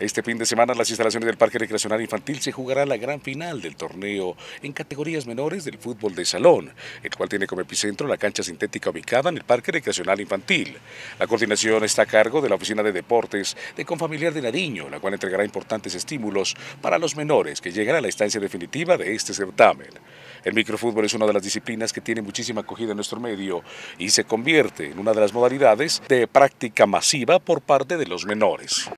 Este fin de semana en las instalaciones del Parque Recreacional Infantil se jugará la gran final del torneo en categorías menores del fútbol de salón, el cual tiene como epicentro la cancha sintética ubicada en el Parque Recreacional Infantil. La coordinación está a cargo de la Oficina de Deportes de Confamiliar de Nariño, la cual entregará importantes estímulos para los menores que llegan a la instancia definitiva de este certamen. El microfútbol es una de las disciplinas que tiene muchísima acogida en nuestro medio y se convierte en una de las modalidades de práctica masiva por parte de los menores.